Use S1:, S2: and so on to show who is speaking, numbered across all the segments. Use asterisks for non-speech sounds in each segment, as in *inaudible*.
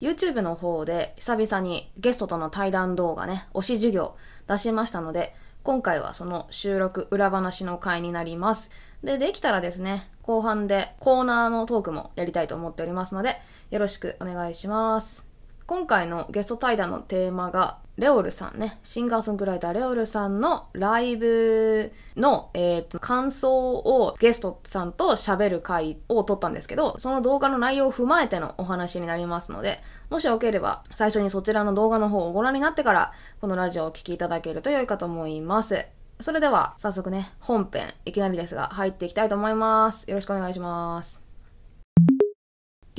S1: YouTube の方で久々にゲストとの対談動画ね、推し授業出しましたので、今回はその収録裏話の回になります。で、できたらですね、後半でコーナーのトークもやりたいと思っておりますので、よろしくお願いします。今回のゲスト対談のテーマが、レオルさんね、シンガーソングライターレオルさんのライブの、えっ、ー、と、感想をゲストさんと喋る回を撮ったんですけど、その動画の内容を踏まえてのお話になりますので、もしよければ最初にそちらの動画の方をご覧になってから、このラジオをお聴きいただけると良いかと思います。それでは、早速ね、本編、いきなりですが、入っていきたいと思います。よろしくお願いします。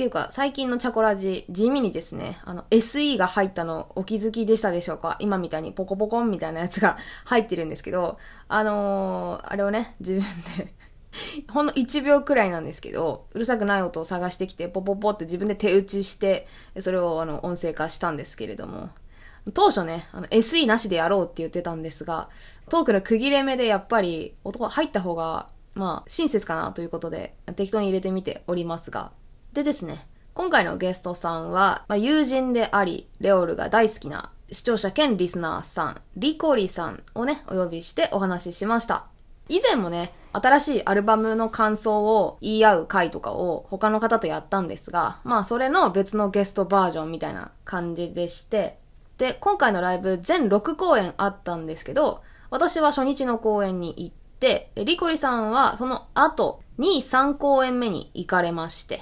S1: っていうか、最近のチャコラジ、地味にですね、あの、SE が入ったのお気づきでしたでしょうか今みたいにポコポコンみたいなやつが *laughs* 入ってるんですけど、あのー、あれをね、自分で *laughs* ほんの1秒くらいなんですけど、うるさくない音を探してきて、ポポポって自分で手打ちして、それをあの、音声化したんですけれども、当初ね、あの、SE なしでやろうって言ってたんですが、トークの区切れ目でやっぱり、音が入った方が、まあ、親切かなということで、適当に入れてみておりますが、でですね、今回のゲストさんは、まあ、友人であり、レオルが大好きな視聴者兼リスナーさん、リコリさんをね、お呼びしてお話ししました。以前もね、新しいアルバムの感想を言い合う回とかを他の方とやったんですが、まあそれの別のゲストバージョンみたいな感じでして、で、今回のライブ全6公演あったんですけど、私は初日の公演に行って、リコリさんはその後2、3公演目に行かれまして、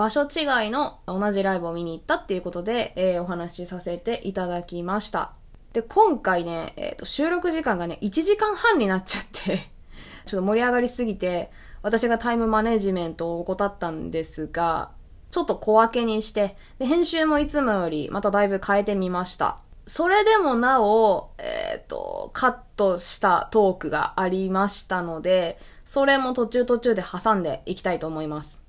S1: 場所違いの同じライブを見に行ったっていうことで、えー、お話しさせていただきました。で、今回ね、えっ、ー、と、収録時間がね、1時間半になっちゃって *laughs* ちょっと盛り上がりすぎて、私がタイムマネジメントを怠ったんですが、ちょっと小分けにして、で、編集もいつもよりまただいぶ変えてみました。それでもなお、えっ、ー、と、カットしたトークがありましたので、それも途中途中で挟んでいきたいと思います。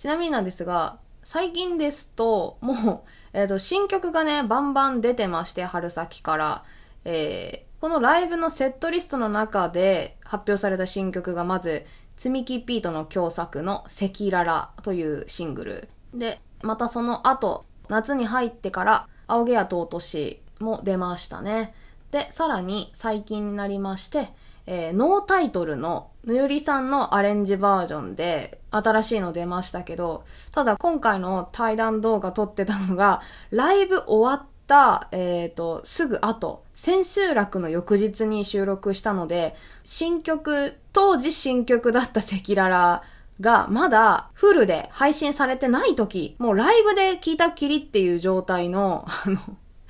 S1: ちなみになんですが、最近ですと、もう、*laughs* えっ、ー、と、新曲がね、バンバン出てまして、春先から。えー、このライブのセットリストの中で発表された新曲がまず、積み木ピートの共作の赤裸々というシングル。で、またその後、夏に入ってから、青毛やと落としも出ましたね。で、さらに最近になりまして、えー、ノータイトルののゆりさんのアレンジバージョンで新しいの出ましたけど、ただ今回の対談動画撮ってたのが、ライブ終わった、えっ、ー、と、すぐ後、千秋楽の翌日に収録したので、新曲、当時新曲だったセキララがまだフルで配信されてない時、もうライブで聴いたきりっていう状態の、あの、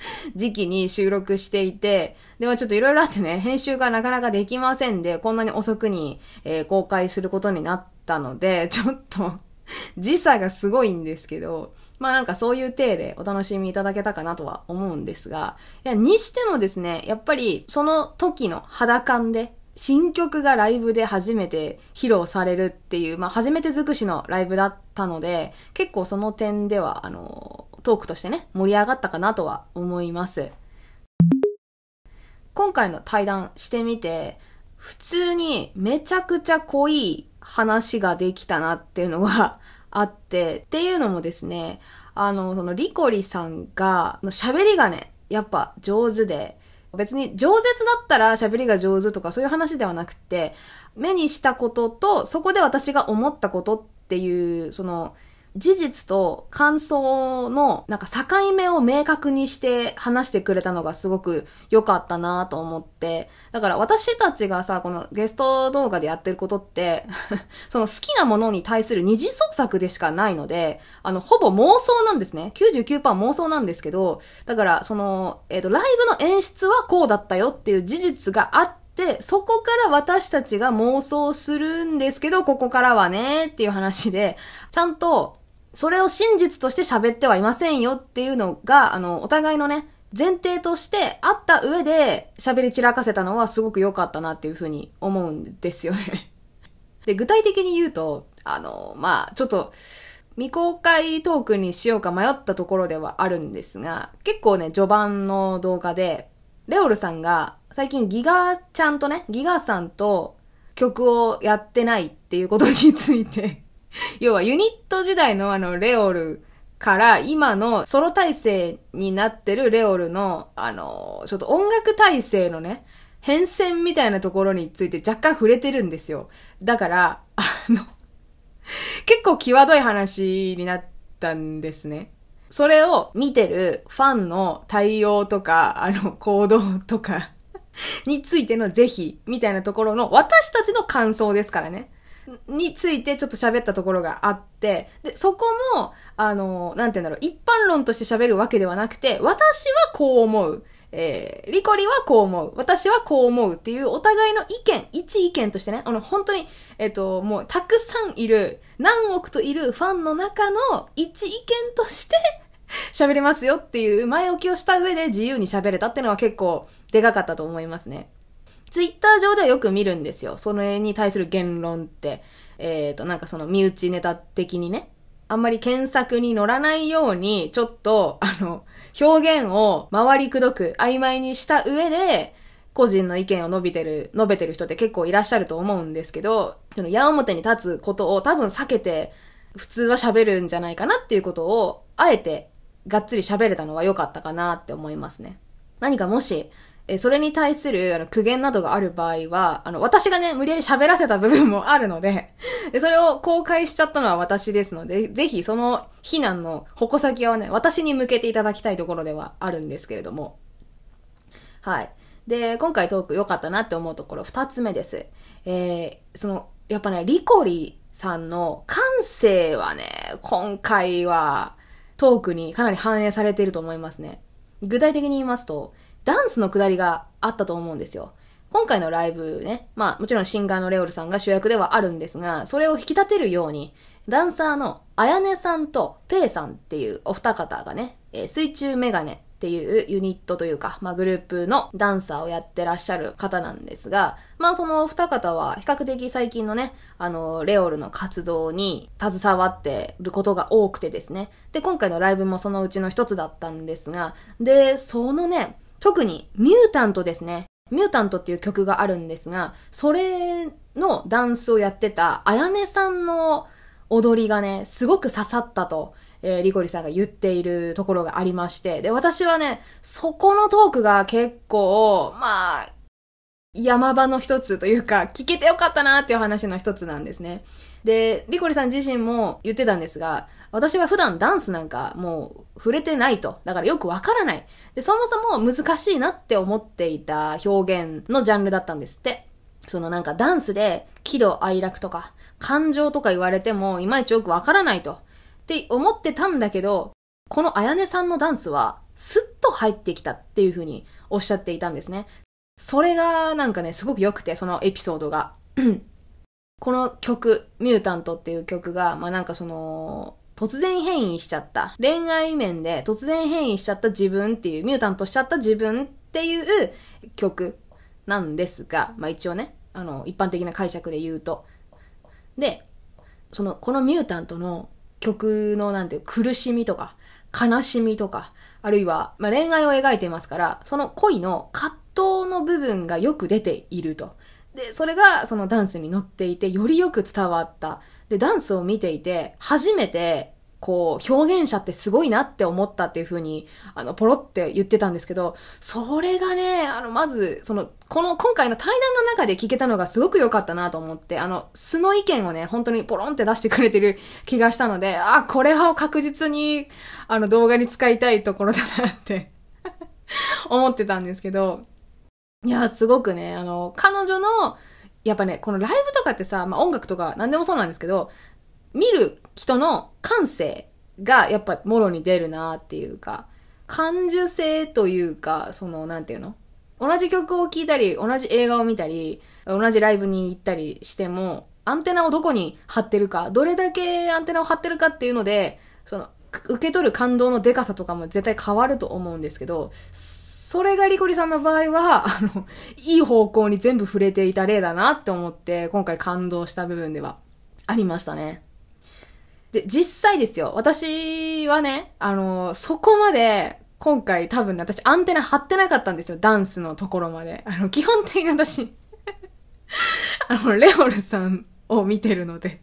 S1: *laughs* 時期に収録していて、でもちょっといろいろあってね、編集がなかなかできませんで、こんなに遅くに、えー、公開することになったので、*laughs* ちょっと時差がすごいんですけど、まあなんかそういう体でお楽しみいただけたかなとは思うんですが、いや、にしてもですね、やっぱりその時の肌感で新曲がライブで初めて披露されるっていう、まあ、初めて尽くしのライブだったので、結構その点では、あの、トークとしてね、盛り上がったかなとは思います。今回の対談してみて、普通にめちゃくちゃ濃い話ができたなっていうのが *laughs* あって、っていうのもですね、あの、そのリコリさんが、の喋りがね、やっぱ上手で、別に上舌だったら喋りが上手とかそういう話ではなくて、目にしたことと、そこで私が思ったことっていう、その、事実と感想のなんか境目を明確にして話してくれたのがすごく良かったなと思って。だから私たちがさ、このゲスト動画でやってることって *laughs* その好きなものに対する二次創作でしかないので、あの、ほぼ妄想なんですね。99%妄想なんですけど、だからその、えっ、ー、と、ライブの演出はこうだったよっていう事実があって、で、そこから私たちが妄想するんですけど、ここからはね、っていう話で、ちゃんとそれを真実として喋ってはいませんよっていうのが、あの、お互いのね、前提としてあった上で喋り散らかせたのはすごく良かったなっていうふうに思うんですよね *laughs* で、具体的に言うと、あの、まあ、ちょっと、未公開トークにしようか迷ったところではあるんですが、結構ね、序盤の動画で、レオルさんが最近ギガちゃんとね、ギガさんと曲をやってないっていうことについて *laughs* 要はユニット時代のあの、レオルから今のソロ体制になってるレオルの、あの、ちょっと音楽体制のね、変遷みたいなところについて若干触れてるんですよ。だから、あの、*laughs* 結構際どい話になったんですね。それを見てるファンの対応とか、あの、行動とか *laughs* についての是非みたいなところの私たちの感想ですからね。についてちょっと喋ったところがあって、で、そこも、あの、なんて言うんだろう、一般論として喋るわけではなくて、私はこう思う。えー、リコリはこう思う。私はこう思うっていうお互いの意見、一意見としてね、あの、本当に、えっ、ー、と、もうたくさんいる、何億といるファンの中の一意見として *laughs* 喋れますよっていう前置きをした上で自由に喋れたっていうのは結構でかかったと思いますね。ツイッター上ではよく見るんですよ。その絵に対する言論って。えっ、ー、と、なんかその身内ネタ的にね。あんまり検索に乗らないように、ちょっと、あの、表現を回りくどく、曖昧にした上で、個人の意見を述べてる、述べてる人って結構いらっしゃると思うんですけど、その矢面に立つことを多分避けて、普通は喋るんじゃないかなっていうことを、あえて、がっつり喋れたのは良かったかなって思いますね。何かもし、えそれに対するあの苦言などがある場合は、あの、私がね、無理やり喋らせた部分もあるので *laughs* で、それを公開しちゃったのは私ですので、ぜひその非難の矛先をね、私に向けていただきたいところではあるんですけれども。はい。で、今回トーク良かったなって思うところ、二つ目です。えー、その、やっぱね、リコリさんの感性はね、今回はトークにかなり反映されていると思いますね。具体的に言いますと、ダンスのくだりがあったと思うんですよ。今回のライブね、まあもちろんシンガーのレオルさんが主役ではあるんですが、それを引き立てるように、ダンサーのあやねさんとペイさんっていうお二方がね、えー、水中メガネっていうユニットというか、まあ、グループのダンサーをやってらっしゃる方なんですが、まあそのお二方は比較的最近のね、あの、レオルの活動に携わってることが多くてですね。で、今回のライブもそのうちの一つだったんですが、で、そのね、特にミュータントですね。ミュータントっていう曲があるんですが、それのダンスをやってた、あやねさんの踊りがね、すごく刺さったと、えー、リコリさんが言っているところがありまして、で、私はね、そこのトークが結構、まあ、山場の一つというか、聞けてよかったなっていう話の一つなんですね。で、リコリさん自身も言ってたんですが、私は普段ダンスなんかもう触れてないと。だからよくわからない。で、そもそも難しいなって思っていた表現のジャンルだったんですって。そのなんかダンスで喜怒哀楽とか感情とか言われてもいまいちよくわからないと。って思ってたんだけど、このあやねさんのダンスはスッと入ってきたっていう風におっしゃっていたんですね。それがなんかね、すごく良くて、そのエピソードが。*clears throat* この曲、ミュータントっていう曲が、まあなんかその、突然変異しちゃった、恋愛面で突然変異しちゃった自分っていう、ミュータントしちゃった自分っていう曲なんですが、まあ一応ね、あの、一般的な解釈で言うと。で、その、このミュータントの曲のなんていう苦しみとか、悲しみとか、あるいは、まあ、恋愛を描いていますから、その恋の葛藤の部分がよく出ていると。で、それがそのダンスに乗っていて、よりよく伝わったで、ダンスを見ていて、初めて、こう、表現者ってすごいなって思ったっていう風に、あの、ポロって言ってたんですけど、それがね、あの、まず、その、この、今回の対談の中で聞けたのがすごく良かったなと思って、あの、素の意見をね、本当にポロンって出してくれてる *laughs* 気がしたので、あ、これは確実に、あの、動画に使いたいところだなって *laughs* 思ってたんですけど、いや、すごくね、あの、彼女の、やっぱね、このライブとかってさ、まあ、音楽とか何でもそうなんですけど、見る人の感性がやっぱもろに出るなっていうか、感受性というか、その、なんていうの同じ曲を聴いたり、同じ映画を見たり、同じライブに行ったりしても、アンテナをどこに張ってるか、どれだけアンテナを張ってるかっていうので、その、受け取る感動のデカさとかも絶対変わると思うんですけど、それがリコリさんの場合は、あの、いい方向に全部触れていた例だなって思って、今回感動した部分ではありましたね。で、実際ですよ。私はね、あの、そこまで、今回多分ね、私アンテナ張ってなかったんですよ。ダンスのところまで。あの、基本的に私 *laughs* あの、レオルさんを見てるので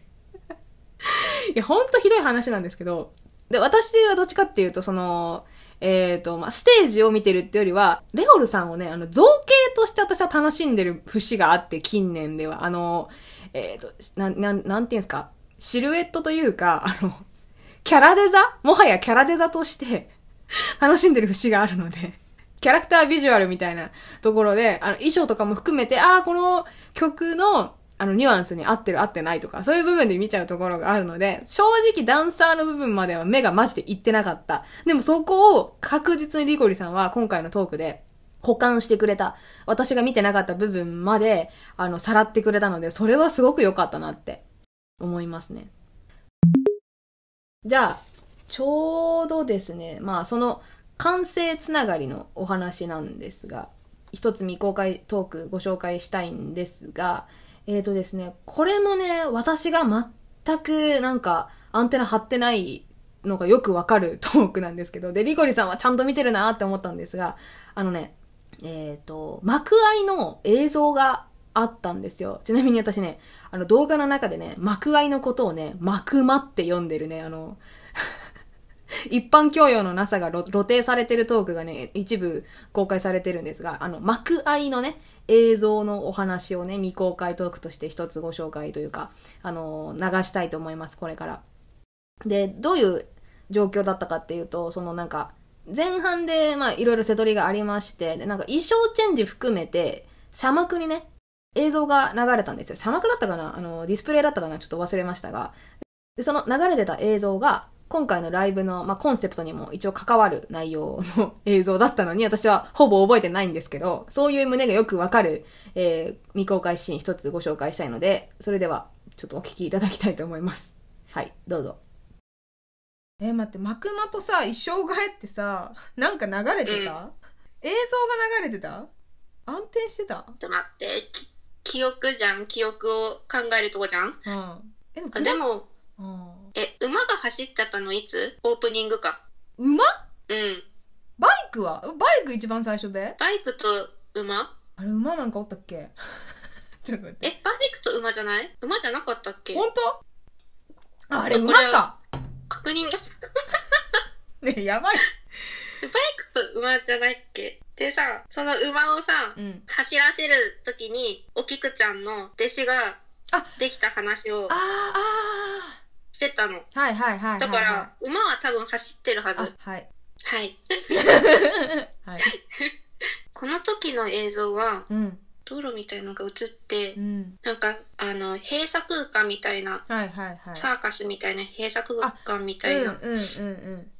S1: いや、ほんとひどい話なんですけど、で、私はどっちかっていうと、その、えっ、ー、と、まあ、ステージを見てるってよりは、レオルさんをね、あの、造形として私は楽しんでる節があって、近年では。あの、えっ、ー、と、な、な、なんていうんですか、シルエットというか、あの、キャラデザもはやキャラデザとして楽しんでる節があるのでキャラクタービジュアルみたいなところで、あの、衣装とかも含めて、ああ、この曲の、あの、ニュアンスに合ってる合ってないとか、そういう部分で見ちゃうところがあるので、正直ダンサーの部分までは目がマジでいってなかった。でもそこを確実にリコリさんは今回のトークで保管してくれた。私が見てなかった部分まで、あの、さらってくれたので、それはすごく良かったなって思いますね。じゃあ、ちょうどですね、まあその完成つながりのお話なんですが、一つ未公開トークご紹介したいんですが、えっ、ー、とですね、これもね、私が全くなんかアンテナ張ってないのがよくわかる *laughs* トークなんですけど、で、リコリさんはちゃんと見てるなって思ったんですが、あのね、えっ、ー、と、幕愛の映像があったんですよ。ちなみに私ね、あの動画の中でね、幕愛のことをね、幕間って読んでるね、あの *laughs* 一般教養のなさが露呈されてるトークがね、一部公開されてるんですが、あの、幕いのね、映像のお話をね、未公開トークとして一つご紹介というか、あの、流したいと思います、これから。で、どういう状況だったかっていうと、そのなんか、前半で、まあ、いろいろ瀬取りがありまして、で、なんか衣装チェンジ含めて、砂幕にね、映像が流れたんですよ。砂幕だったかなあの、ディスプレイだったかなちょっと忘れましたが。で、その流れてた映像が、今回のライブの、まあ、コンセプトにも一応関わる内容の映像だったのに、私はほぼ覚えてないんですけど、そういう胸がよくわかる、えー、未公開シーン一つご紹介したいので、それでは、ちょっとお聞きいただきたいと思います。はい、どうぞ。えー、待って、マクマとさ、衣装替えってさ、なんか流れてた、うん、映像が流れてた安
S2: 定してたちょっと待って、記憶じゃん、記憶を考えるとこじゃん。うん。でも、でも、うんえ、馬が走ってたのいつオープニングか。馬うん。バイクはバイク一番最初べバイクと馬あ
S1: れ馬なんかおったっけ *laughs* ちょっと待って。え、バ
S2: イクと馬じゃない馬じゃなかったっけほんと
S1: あれ馬か
S2: 確認が *laughs* ねえやばい。バイクと馬じゃないっけでさ、その馬をさ、うん。走らせる時に、お菊ちゃんの弟子があできた話をあああしてたの。はいはいはい、はい、だから、馬は多分走ってるはず。はい。はい。はい、*laughs* *laughs* この時の映像は、うん、道路みたいのが映って、うん、なんか、あの、閉鎖空間みたいな、はいはいはい、サーカスみたいな閉鎖空間みたいな、うんうん、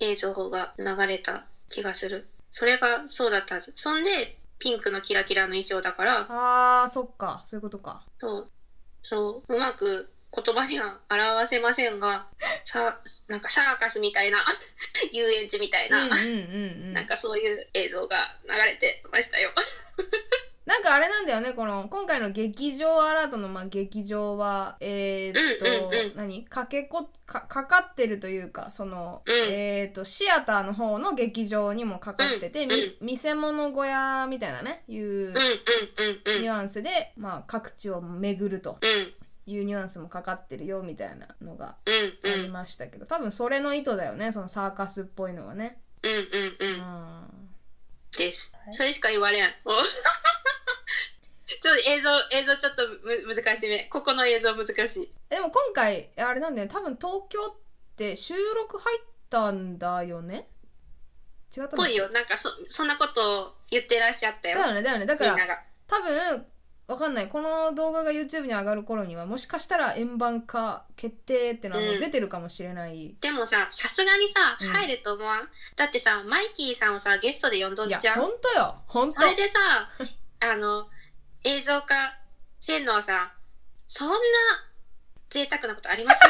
S2: 映像が流れた気がする。それがそうだったはず。そんで、ピンクのキラキラの衣装だから。
S1: ああ、そっか。そういうことか。そう。そう。うまく
S2: 言葉には表せませんが、さ、なんかサーカスみたいな、*laughs* 遊園地みたいな、なんかそういう映像が流れてましたよ。*laughs*
S1: なんかあれなんだよね、この、今回の劇場アラートの、まあ、劇場は、えー、っと、うんうんうん、何かけこ、か、かかってるというか、その、うん、えー、っと、シアターの方の劇場にもかかってて、うん、見せ物小屋みたいなね、いう、ニュアンスで、まあ、各地を巡ると。うんいうニュアンスもかかってるよみたいなのがありましたけど、うんうん、多分それの意図だよねそのサーカスっぽいのはね。うんうんうん。うん、です。それしか言われん。*laughs*
S2: ちょっと映像、映像ちょっと難しめ。ここの映像難しい。
S1: でも今回、あれなんだよ、多分東京って収録入ったんだよね違ったぽいよ。
S2: なんかそ、そんなこと言ってらっしゃったよ。だよね、だよね。だから、
S1: 多分、わかんない。この動画が YouTube に上がる頃には、もしかしたら円盤化決定ってのはもう出てるかもしれない。うん、
S2: でもさ、さすがにさ、入ると思わん、うん、だってさ、マイキーさんをさ、ゲストで呼んどっちゃう。ほんとよ。ほんと。あれでさ、あの、映像化せんのはさ、そんな贅沢なことあります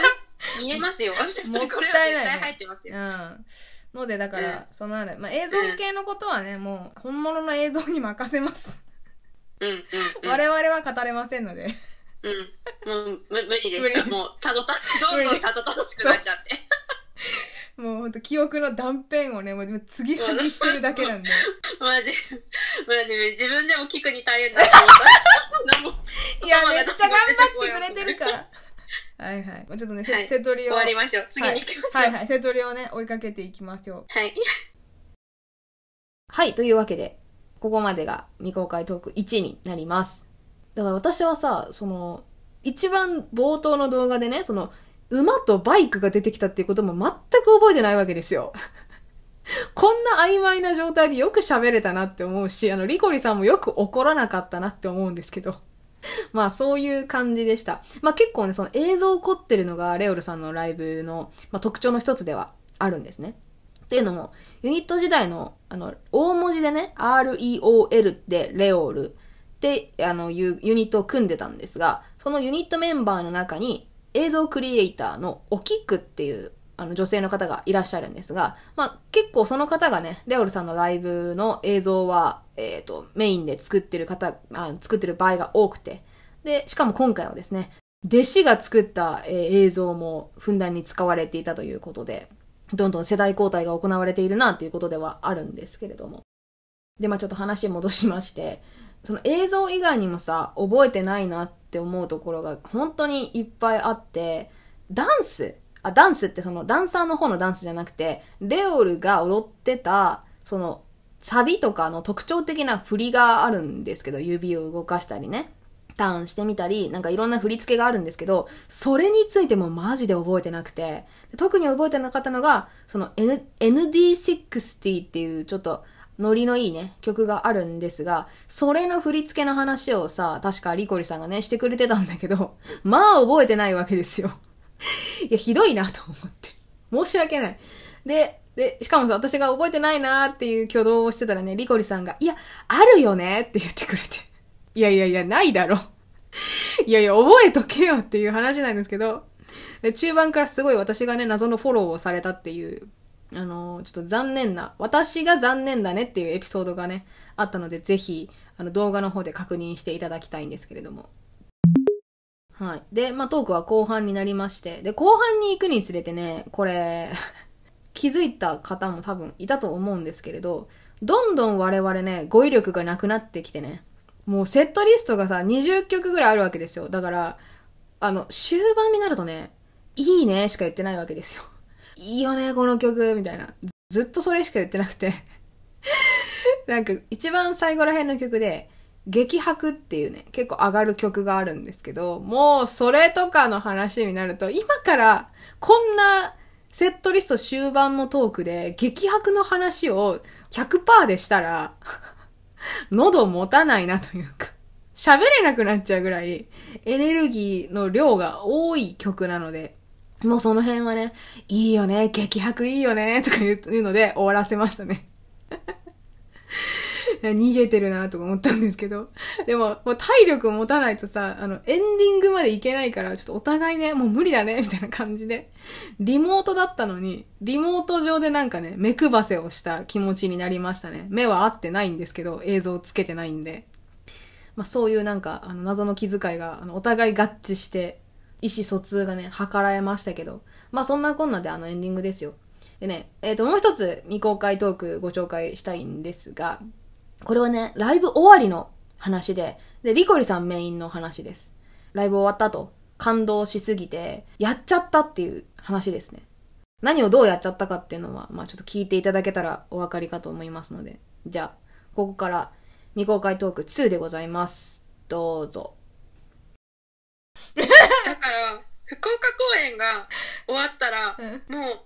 S2: *laughs* 言えますよ。もう *laughs* これは絶対入ってますよ。う
S1: んのでだから、うん、そのあれ、まあ、映像系のことはね、もう本物の映像に任せます我々は語れませんので。うん。もう無無理でした。もう
S2: たどた、*laughs* どんどんたどたど
S1: しくなっちゃって。もうほんと記憶の断片をね、もう次外してるだけなんで。
S2: マジ、マジ、自分でも聞くに大変だとった。*laughs* いや、めっちゃ頑張ってくれてるから。
S1: はいはい。もうちょっとね、はい、瀬戸りを。終わりましょう。次に行きましょう。はい、はい、はい、瀬戸りをね、追いかけていきましょう。はい。はい、というわけで、ここまでが未公開トーク1になります。だから私はさ、その、一番冒頭の動画でね、その、馬とバイクが出てきたっていうことも全く覚えてないわけですよ。*laughs* こんな曖昧な状態でよく喋れたなって思うし、あの、リコリさんもよく怒らなかったなって思うんですけど。*laughs* まあそういう感じでした。まあ結構ね、その映像凝ってるのがレオルさんのライブの、まあ、特徴の一つではあるんですね。っていうのも、ユニット時代の、あの、大文字でね、REOL で、レオールって、あの、ユニットを組んでたんですが、そのユニットメンバーの中に、映像クリエイターのオキックっていうあの女性の方がいらっしゃるんですが、まあ、結構その方がね、レオルさんのライブの映像は、えっ、ー、と、メインで作ってる方あ、作ってる場合が多くて。で、しかも今回はですね、弟子が作った、えー、映像もふんだんに使われていたということで、どんどん世代交代が行われているなっていうことではあるんですけれども。で、まあちょっと話戻しまして、その映像以外にもさ、覚えてないなって思うところが本当にいっぱいあって、ダンス、あ、ダンスってそのダンサーの方のダンスじゃなくて、レオルが踊ってた、そのサビとかの特徴的な振りがあるんですけど、指を動かしたりね。ターンしてみたり、なんかいろんな振り付けがあるんですけど、それについてもマジで覚えてなくて、特に覚えてなかったのが、その、N、d 6 0っていうちょっとノリのいいね、曲があるんですが、それの振り付けの話をさ、確かリコリさんがね、してくれてたんだけど、*laughs* まあ覚えてないわけですよ。いや、ひどいなと思って。申し訳ない。で、で、しかもさ、私が覚えてないなーっていう挙動をしてたらね、リコリさんが、いや、あるよねって言ってくれて。いやいやいや、ないだろ。*laughs* いやいや、覚えとけよっていう話なんですけど、中盤からすごい私がね、謎のフォローをされたっていう、あのー、ちょっと残念な、私が残念だねっていうエピソードがね、あったので、ぜひ、あの、動画の方で確認していただきたいんですけれども。はい。で、まあ、トークは後半になりまして、で、後半に行くにつれてね、これ *laughs* 気づいた方も多分いたと思うんですけれど、どんどん我々ね、語彙力がなくなってきてね、もうセットリストがさ、20曲ぐらいあるわけですよ。だから、あの、終盤になるとね、いいねしか言ってないわけですよ。*laughs* いいよね、この曲、みたいな。ずっとそれしか言ってなくて *laughs* なんか、一番最後ら辺の曲で、激白っていうね、結構上がる曲があるんですけど、もうそれとかの話になると、今からこんなセットリスト終盤のトークで激白の話を100%でしたら喉持たないなというか、喋れなくなっちゃうぐらい、エネルギーの量が多い曲なので、もうその辺はね、いいよね、激白いいよね、とか言うので終わらせましたね。*laughs* 逃げてるなとか思ったんですけど。でも、もう体力持たないとさ、あの、エンディングまでいけないから、ちょっとお互いね、もう無理だね、みたいな感じで。リモートだったのに、リモート上でなんかね、目配せをした気持ちになりましたね。目は合ってないんですけど、映像つけてないんで。まあ、そういうなんか、あの、謎の気遣いが、あの、お互い合致して、意思疎通がね、図らえましたけど。まあ、そんなこんなであのエンディングですよ。でね、えっ、ー、と、もう一つ未公開トークご紹介したいんですが、これはね、ライブ終わりの話で、で、リコリさんメインの話です。ライブ終わった後、感動しすぎて、やっちゃったっていう話ですね。何をどうやっちゃったかっていうのは、まあちょっと聞いていただけたらお分かりかと思いますので。じゃあ、ここから未公開トーク2でございます。どうぞ。
S2: だから、福岡公演が終わったら、もう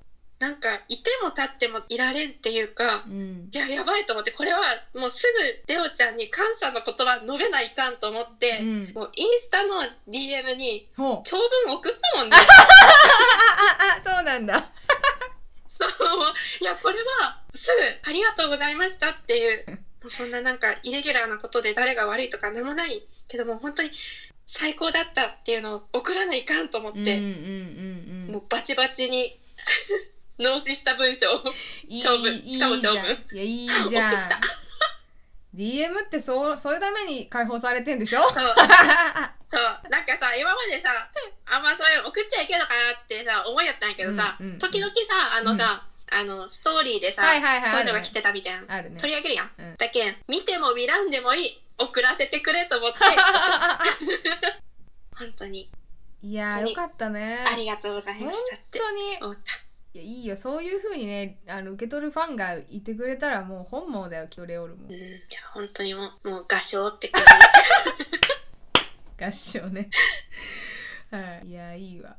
S2: なんかいても立ってもいられんっていうか、うん、いややばいと思ってこれはもうすぐレオちゃんに感謝の言葉述べないかんと思って、うん、もうインスタの DM に長文送ったもんね。あ *laughs* そうなんだ *laughs* そういやこれはすぐ「ありがとうございました」っていうもうそんななんかイレギュラーなことで誰が悪いとか何もないけども本当に最高だったっていうのを送らないかんと思って、もうバチバチに脳死した文章
S1: 長文しかも長文いやいいじゃん DM ってそうそういうために解放されてんでしょそう *laughs* そ
S2: うなんかさ今までさあんまそういう送っちゃいけんのかなってさ思いやったんやけどさ、うんうんうん、時々さあのさ、うんあの、ストーリーでさ、はいはいはい、こういうのが来てたみたいな。ね、取り上げるやん。うん、だけん、見ても見らんでもいい。送らせてくれと思って。*laughs* 本当に。
S1: いやよかったね。ありがとうございましたって。本当に。いやいいよそういう風にねあの受け取るファンがいてくれたらもう本望だよキレオルもうんじゃあ本当にもうもう合唱って感じ合唱ね *laughs* はいいやいいわ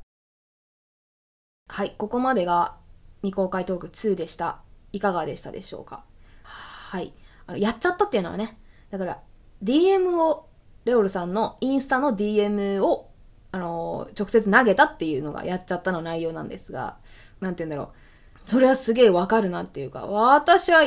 S1: はいここまでが未公開トーク2でしたいかがでしたでしょうかはいあのやっちゃったっていうのはねだから DM をレオルさんのインスタの DM をあの直接投げたっていうのがやっちゃったの内容なんですがなんて言うんだろう。それはすげえわかるなっていうか、私は、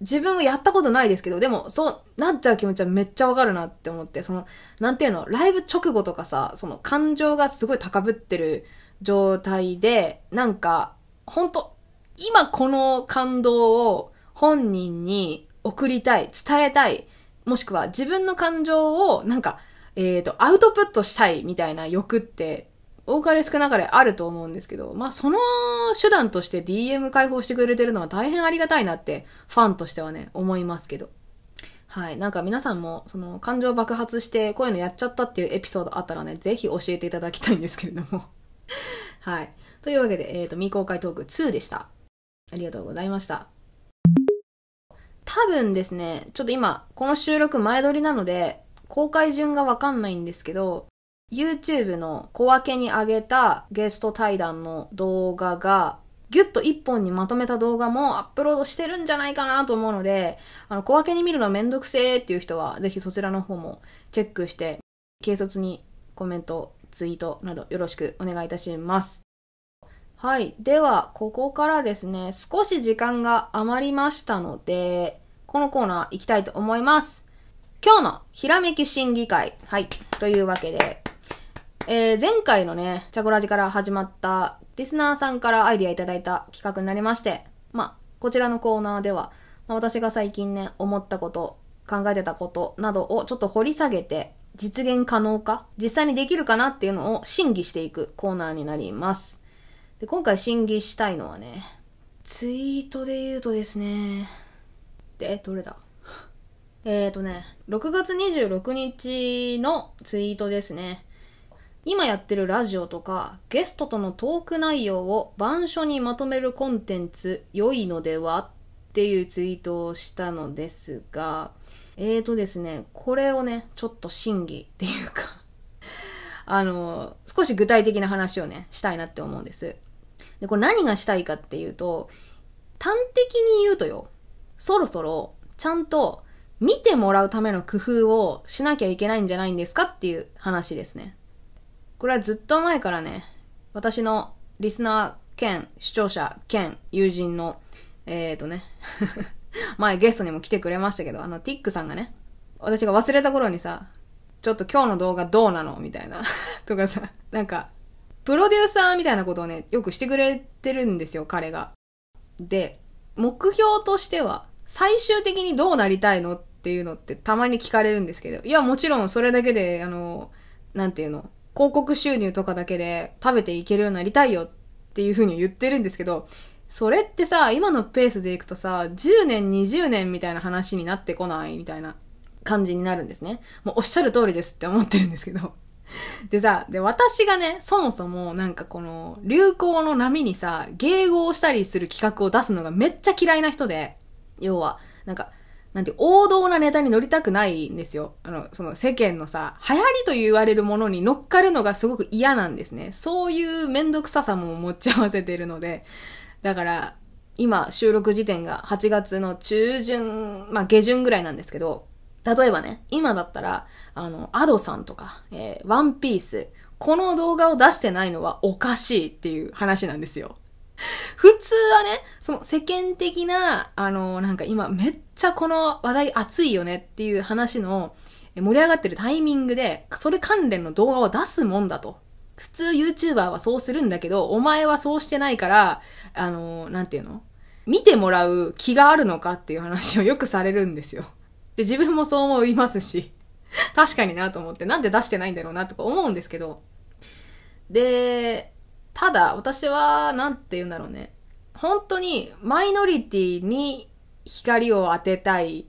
S1: 自分もやったことないですけど、でも、そうなっちゃう気持ちはめっちゃわかるなって思って、その、なんていうの、ライブ直後とかさ、その感情がすごい高ぶってる状態で、なんか、ほんと、今この感動を本人に送りたい、伝えたい、もしくは自分の感情をなんか、えっ、ー、と、アウトプットしたいみたいな欲って多かれ少なかれあると思うんですけど、まあその手段として DM 開放してくれてるのは大変ありがたいなってファンとしてはね、思いますけど。はい。なんか皆さんも、その感情爆発してこういうのやっちゃったっていうエピソードあったらね、ぜひ教えていただきたいんですけれども。*laughs* はい。というわけで、えっ、ー、と、未公開トーク2でした。ありがとうございました。多分ですね、ちょっと今、この収録前撮りなので、公開順がわかんないんですけど、YouTube の小分けにあげたゲスト対談の動画が、ギュッと一本にまとめた動画もアップロードしてるんじゃないかなと思うので、あの、小分けに見るのめんどくせーっていう人は、ぜひそちらの方もチェックして、軽率にコメント、ツイートなどよろしくお願いいたします。はい。では、ここからですね、少し時間が余りましたので、このコーナー行きたいと思います。今日のひらめき審議会。はい。というわけで、えー、前回のね、チャコラジから始まったリスナーさんからアイディアいただいた企画になりまして、まあ、こちらのコーナーでは、まあ、私が最近ね、思ったこと、考えてたことなどをちょっと掘り下げて、実現可能か、実際にできるかなっていうのを審議していくコーナーになります。で今回審議したいのはね、ツイートで言うとですね、で、どれだ *laughs* えーとね、6月26日のツイートですね。今やってるラジオとか、ゲストとのトーク内容を板書にまとめるコンテンツ、良いのではっていうツイートをしたのですが、えーとですね、これをね、ちょっと審議っていうか *laughs* あの、少し具体的な話をね、したいなって思うんです。で、これ何がしたいかっていうと、端的に言うとよ、そろそろ、ちゃんと見てもらうための工夫をしなきゃいけないんじゃないんですかっていう話ですね。これはずっと前からね、私のリスナー兼視聴者兼友人の、えーとね、*laughs* 前ゲストにも来てくれましたけど、あの、ティックさんがね、私が忘れた頃にさ、ちょっと今日の動画どうなのみたいな *laughs* とかさ、なんか、プロデューサーみたいなことをね、よくしてくれてるんですよ、彼が。で、目標としては、最終的にどうなりたいのっていうのってたまに聞かれるんですけど、いや、もちろんそれだけで、あの、なんていうの、広告収入とかだけで食べていけるようになりたいよっていうふうに言ってるんですけど、それってさ、今のペースでいくとさ、10年、20年みたいな話になってこないみたいな感じになるんですね。もうおっしゃる通りですって思ってるんですけど。*laughs* でさ、で、私がね、そもそもなんかこの流行の波にさ、迎合したりする企画を出すのがめっちゃ嫌いな人で、要は、なんか、なんて、王道なネタに乗りたくないんですよ。あの、その世間のさ、流行りと言われるものに乗っかるのがすごく嫌なんですね。そういうめんどくささも持ち合わせてるので。だから、今収録時点が8月の中旬、まあ下旬ぐらいなんですけど、例えばね、今だったら、あの、アドさんとか、えー、ワンピース、この動画を出してないのはおかしいっていう話なんですよ。普通はね、その世間的な、あの、なんか今めっちゃこの話題熱いよねっていう話の盛り上がってるタイミングで、それ関連の動画を出すもんだと。普通 YouTuber はそうするんだけど、お前はそうしてないから、あの何なんていうの見てもらう気があるのかっていう話をよくされるんですよ。で、自分もそう思いますし、確かになと思って、なんで出してないんだろうなとか思うんですけど。で、ただ、私は、なんて言うんだろうね。本当に、マイノリティに光を当てたいっ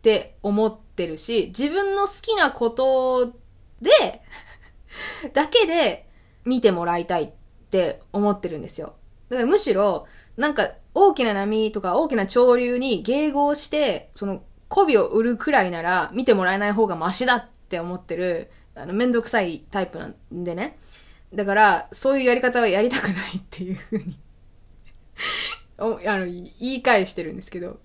S1: て思ってるし、自分の好きなことで *laughs* だけで見てもらいたいって思ってるんですよ。だからむしろ、なんか大きな波とか大きな潮流に迎合して、その媚びを売るくらいなら見てもらえない方がマシだって思ってる、あの、めんどくさいタイプなんでね。だから、そういうやり方はやりたくないっていうふうに *laughs* あの、言い返してるんですけど。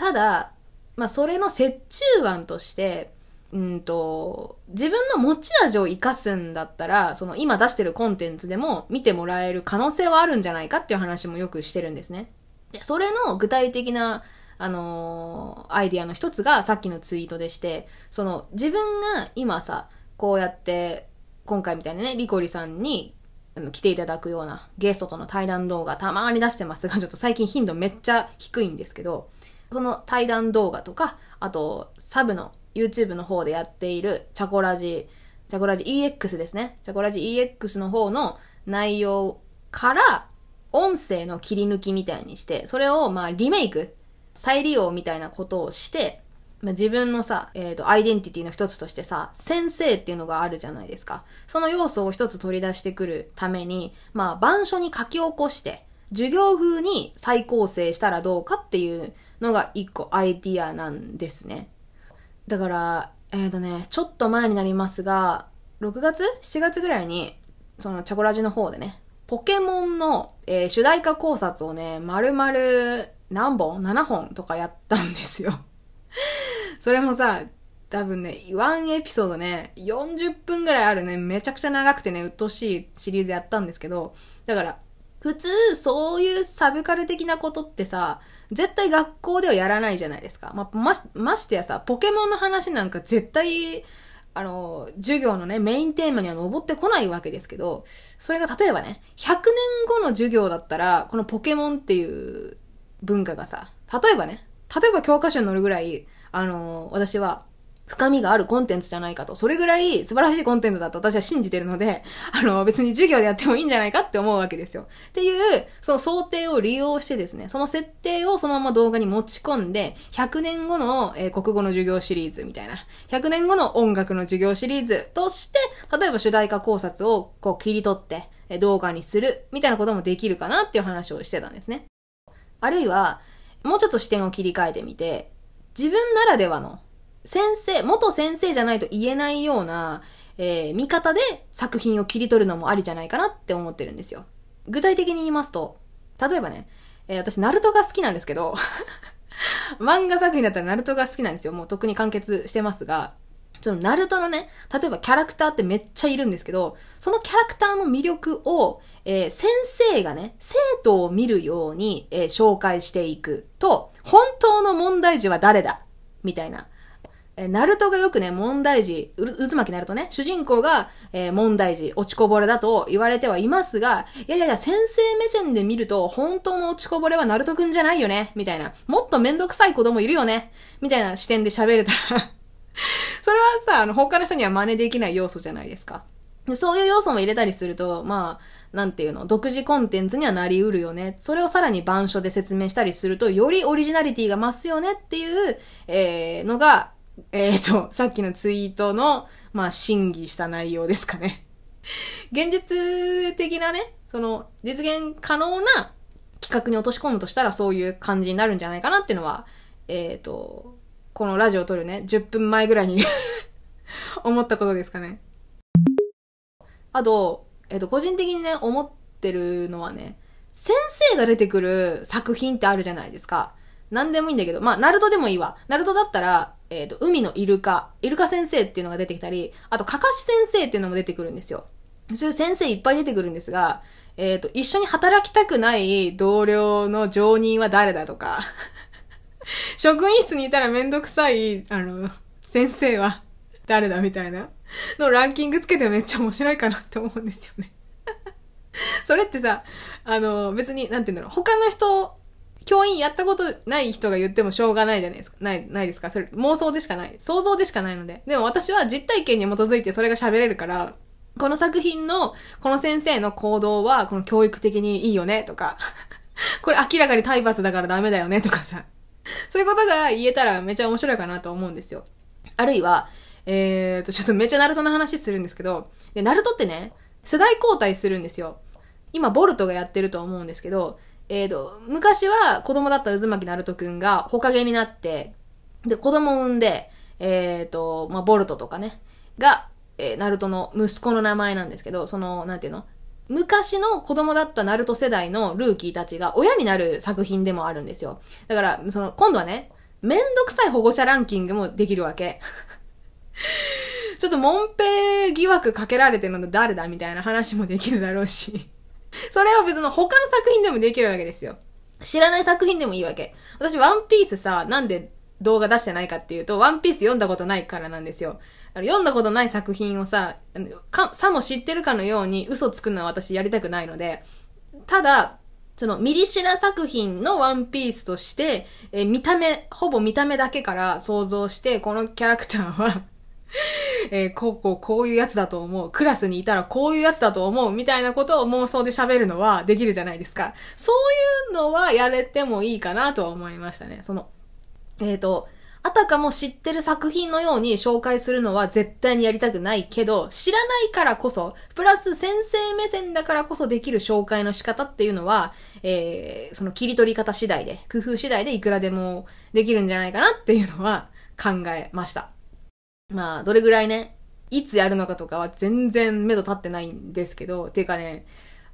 S1: ただ、まあ、それの折衷案として、うんと、自分の持ち味を活かすんだったら、その今出してるコンテンツでも見てもらえる可能性はあるんじゃないかっていう話もよくしてるんですね。で、それの具体的な、あのー、アイディアの一つがさっきのツイートでして、その自分が今さ、こうやって今回みたいなね、リコリさんに来ていただくようなゲストとの対談動画たまに出してますが、ちょっと最近頻度めっちゃ低いんですけど、その対談動画とか、あと、サブの YouTube の方でやっているチャコラジ、チャコラジ EX ですね。チャコラジ EX の方の内容から音声の切り抜きみたいにして、それをまあリメイク、再利用みたいなことをして、まあ、自分のさ、えっ、ー、と、アイデンティティの一つとしてさ、先生っていうのがあるじゃないですか。その要素を一つ取り出してくるために、まあ、板書に書き起こして、授業風に再構成したらどうかっていうのが一個アイディアなんですね。だから、えっ、ー、とね、ちょっと前になりますが、6月 ?7 月ぐらいに、そのチャコラジの方でね、ポケモンの、えー、主題歌考察をね、丸々何本 ?7 本とかやったんですよ *laughs* それもさ、多分ね、ワンエピソードね、40分ぐらいあるね、めちゃくちゃ長くてね、鬱陶しいシリーズやったんですけど、だから、普通、そういうサブカル的なことってさ、絶対学校ではやらないじゃないですか。ままし、ましてやさ、ポケモンの話なんか絶対、あの、授業のね、メインテーマには登ってこないわけですけど、それが例えばね、100年後の授業だったら、このポケモンっていう文化がさ、例えばね、例えば教科書に載るぐらい、あの、私は、深みがあるコンテンツじゃないかと。それぐらい素晴らしいコンテンツだと私は信じてるので、*laughs* あの、別に授業でやってもいいんじゃないかって思うわけですよ。っていう、その想定を利用してですね、その設定をそのまま動画に持ち込んで、100年後の、えー、国語の授業シリーズみたいな、100年後の音楽の授業シリーズとして、例えば主題歌考察をこう切り取って、え動画にする、みたいなこともできるかなっていう話をしてたんですね。あるいは、もうちょっと視点を切り替えてみて、自分ならではの先生、元先生じゃないと言えないような、えー、見方で作品を切り取るのもありじゃないかなって思ってるんですよ。具体的に言いますと、例えばね、えー、私、ナルトが好きなんですけど *laughs* 漫画作品だったらナルトが好きなんですよ。もう特に完結してますが、そのナルトのね、例えばキャラクターってめっちゃいるんですけど、そのキャラクターの魅力を、えー、先生がね、生徒を見るように、えー、紹介していくと、本当の問題児は誰だみたいな。えナルトがよくね、問題児、う渦巻きナルトね、主人公が、えー、問題児、落ちこぼれだと言われてはいますが、いやいやいや、先生目線で見ると、本当の落ちこぼれはナルトくんじゃないよね、みたいな。もっとめんどくさい子供いるよね、みたいな視点で喋れたら *laughs* それはさ、あの、他の人には真似できない要素じゃないですか。そういう要素も入れたりすると、まあ、なんていうの、独自コンテンツにはなりうるよね。それをさらに板書で説明したりすると、よりオリジナリティが増すよねっていう、えー、のが、えっ、ー、と、さっきのツイートの、まあ、審議した内容ですかね。現実的なね、その、実現可能な企画に落とし込むとしたらそういう感じになるんじゃないかなっていうのは、えっ、ー、と、このラジオを撮るね、10分前ぐらいに *laughs* 思ったことですかね。あと、えっ、ー、と、個人的にね、思ってるのはね、先生が出てくる作品ってあるじゃないですか。何でもいいんだけど、まあ、ナルトでもいいわ。ナルトだったら、えっ、ー、と、海のイルカ、イルカ先生っていうのが出てきたり、あと、かかし先生っていうのも出てくるんですよ。そういう先生いっぱい出てくるんですが、えっ、ー、と、一緒に働きたくない同僚の常任は誰だとか、*laughs* 職員室にいたらめんどくさい、あの、先生は誰だみたいなのランキングつけてめっちゃ面白いかなって思うんですよね *laughs* それってさ、あの、別に、なんて言うんだろう、他の人教員やったことない人が言ってもしょうがないじゃないですか。ない、ないですか。それ妄想でしかない。想像でしかないので。でも私は実体験に基づいてそれが喋れるから、この作品の、この先生の行動は、この教育的にいいよね、とか、*laughs* これ明らかに体罰だからダメだよね、とかさ。そういうことが言えたらめちゃ面白いかなと思うんですよ。あるいは、えーと、ちょっとめっちゃナルトの話するんですけど、で、ナルトってね、世代交代するんですよ。今、ボルトがやってると思うんですけど、えっ、ー、と、昔は子供だった渦巻ナルトくんがほかげになって、で、子供を産んで、えっ、ー、と、まあ、ボルトとかね、が、えー、ナルトの息子の名前なんですけど、その、なんていうの昔の子供だったナルト世代のルーキーたちが親になる作品でもあるんですよ。だから、その、今度はね、めんどくさい保護者ランキングもできるわけ。*laughs* ちょっと、モンペ疑惑かけられてるの誰だみたいな話もできるだろうし *laughs* それは別の他の作品でもできるわけですよ。知らない作品でもいいわけ。私、ワンピースさ、なんで動画出してないかっていうと、ワンピース読んだことないからなんですよ。読んだことない作品をさ、さも知ってるかのように嘘つくのは私やりたくないので、ただ、そのミリシラ作品のワンピースとして、え見た目、ほぼ見た目だけから想像して、このキャラクターは *laughs* えー、こうこうこういうやつだと思う。クラスにいたらこういうやつだと思う。みたいなことを妄想で喋るのはできるじゃないですか。そういうのはやれてもいいかなとは思いましたね。その、えっ、ー、と、あたかも知ってる作品のように紹介するのは絶対にやりたくないけど、知らないからこそ、プラス先生目線だからこそできる紹介の仕方っていうのは、えー、その切り取り方次第で、工夫次第でいくらでもできるんじゃないかなっていうのは考えました。まあ、どれぐらいね、いつやるのかとかは全然目処立ってないんですけど、ていうかね、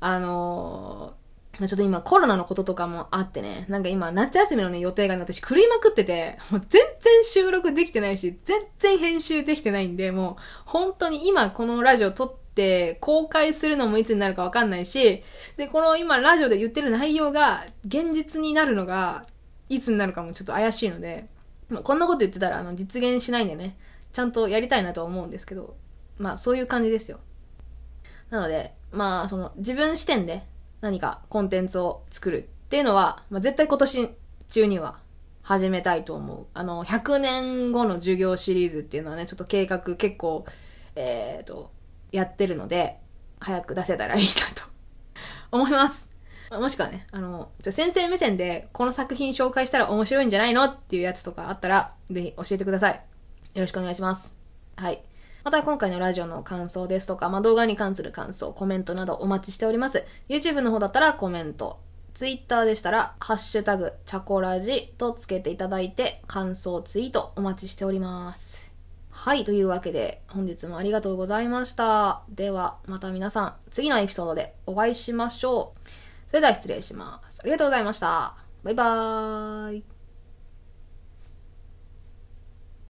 S1: あのー、ちょっと今コロナのこととかもあってね、なんか今夏休みのね予定が、ね、私狂いまくってて、もう全然収録できてないし、全然編集できてないんで、もう本当に今このラジオ撮って公開するのもいつになるかわかんないし、で、この今ラジオで言ってる内容が現実になるのがいつになるかもちょっと怪しいので、まあ、こんなこと言ってたらあの実現しないんでね、ちゃんとやりたいなとは思うんですけど、まあそういう感じですよ。なので、まあその自分視点で何かコンテンツを作るっていうのは、まあ、絶対今年中には始めたいと思う。あの、100年後の授業シリーズっていうのはね、ちょっと計画結構、えっ、ー、と、やってるので、早く出せたらいいなと *laughs* 思います。もしくはね、あの、じゃ先生目線でこの作品紹介したら面白いんじゃないのっていうやつとかあったら、ぜひ教えてください。よろしくお願いします。はい。また今回のラジオの感想ですとか、まあ、動画に関する感想、コメントなどお待ちしております。YouTube の方だったらコメント、Twitter でしたら、ハッシュタグ、チャコラジとつけていただいて、感想ツイートお待ちしております。はい、というわけで、本日もありがとうございました。では、また皆さん、次のエピソードでお会いしましょう。それでは失礼します。ありがとうございました。バイバーイ。